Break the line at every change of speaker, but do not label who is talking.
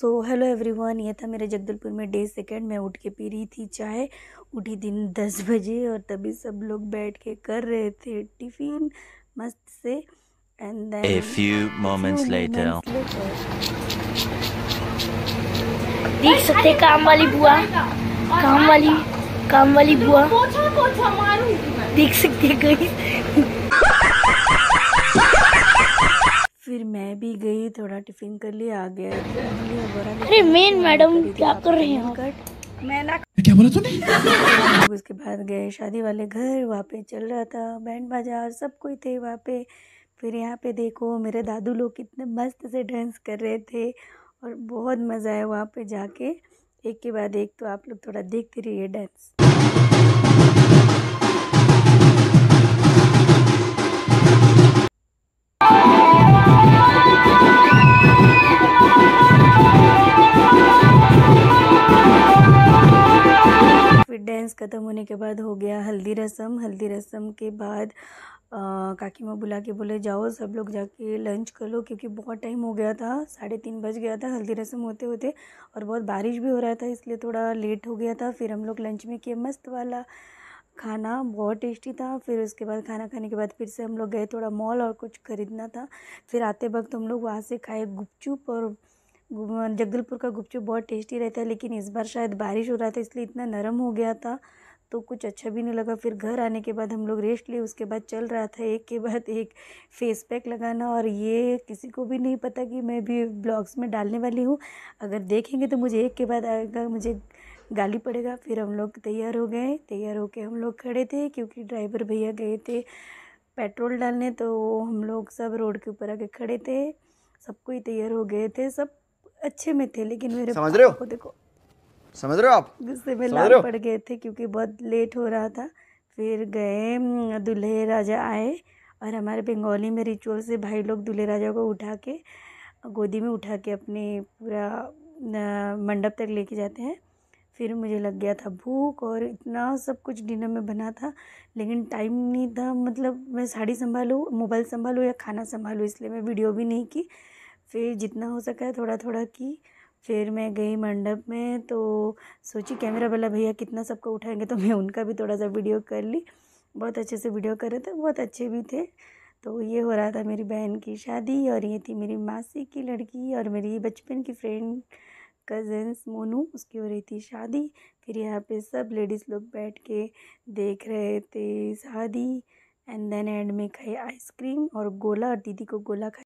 so hello everyone ये था मेरे जगदलपुर में डे सेकंड मैं उठ के पी रही थी चाय उठी दिन दस बजे और तभी सब लोग बैठ के कर रहे थे टिफिन मस्त से
एंड देन A few
देख सकते काम वाली बुआ काम वाली काम वाली बुआ देख सकते कहीं मैं भी गई थोड़ा टिफिन कर लिया आ गया अरे मेन मैडम क्या कर रहे हैं कट मैं ना क्या बोला तूने उसके बाद गए शादी वाले घर वहाँ पे चल रहा था बैंड बाजार सब कोई थे वहाँ पे फिर यहाँ पे देखो मेरे दादू लोग कितने मस्त से डांस कर रहे थे और बहुत मज़ा आया वहाँ पे जाके एक के बाद एक तो आप लोग थोड़ा देखते रहिए डांस ख़त्म होने के बाद हो गया हल्दी रसम हल्दी रसम के बाद काकी माँ बुला के बोले जाओ सब लोग जाके लंच कर लो क्योंकि बहुत टाइम हो गया था साढ़े तीन बज गया था हल्दी रसम होते होते और बहुत बारिश भी हो रहा था इसलिए थोड़ा लेट हो गया था फिर हम लोग लंच में किए मस्त वाला खाना बहुत टेस्टी था फिर उसके बाद खाना खाने के बाद फिर से हम लोग गए थोड़ा मॉल और कुछ ख़रीदना था फिर आते वक्त हम लोग वहाँ से खाए गुपचुप और जगदलपुर का गुपचुप बहुत टेस्टी रहता है लेकिन इस बार शायद बारिश हो रहा था इसलिए इतना नरम हो गया था तो कुछ अच्छा भी नहीं लगा फिर घर आने के बाद हम लोग रेस्ट लिए उसके बाद चल रहा था एक के बाद एक फेस पैक लगाना और ये किसी को भी नहीं पता कि मैं भी ब्लॉग्स में डालने वाली हूँ अगर देखेंगे तो मुझे एक के बाद आएगा मुझे गाली पड़ेगा फिर हम लोग तैयार हो गए तैयार हो हम लोग खड़े थे क्योंकि ड्राइवर भैया गए थे पेट्रोल डालने तो हम लोग सब रोड के ऊपर आके खड़े थे सबको ही तैयार हो गए थे सब अच्छे में थे लेकिन मेरे समझ रहे हो देखो समझ रहे हो आप गुस्से में लाल पड़ गए थे क्योंकि बहुत लेट हो रहा था फिर गए हम्म, दूल्हे राजा आए और हमारे बंगाली में रिचुअल से भाई लोग दूल्हे राजा को उठा के गोदी में उठा के अपने पूरा मंडप तक लेके जाते हैं फिर मुझे लग गया था भूख और इतना सब कुछ डिनर में बना था लेकिन टाइम नहीं था मतलब मैं साड़ी संभालूँ मोबाइल संभालूँ या खाना संभालूँ इसलिए मैं वीडियो भी नहीं की फिर जितना हो सका थोड़ा थोड़ा की फिर मैं गई मंडप में तो सोची कैमरा वाला भैया कितना सबको उठाएंगे तो मैं उनका भी थोड़ा सा वीडियो कर ली बहुत अच्छे से वीडियो कर रहे थे बहुत अच्छे भी थे तो ये हो रहा था मेरी बहन की शादी और ये थी मेरी मासी की लड़की और मेरी बचपन की फ्रेंड कज़न्स मोनू उसकी हो रही थी शादी फिर यहाँ पे सब लेडीज़ लोग बैठ के देख रहे थे शादी एंड देन एंड में खाई आइसक्रीम और गोला और दीदी को गोला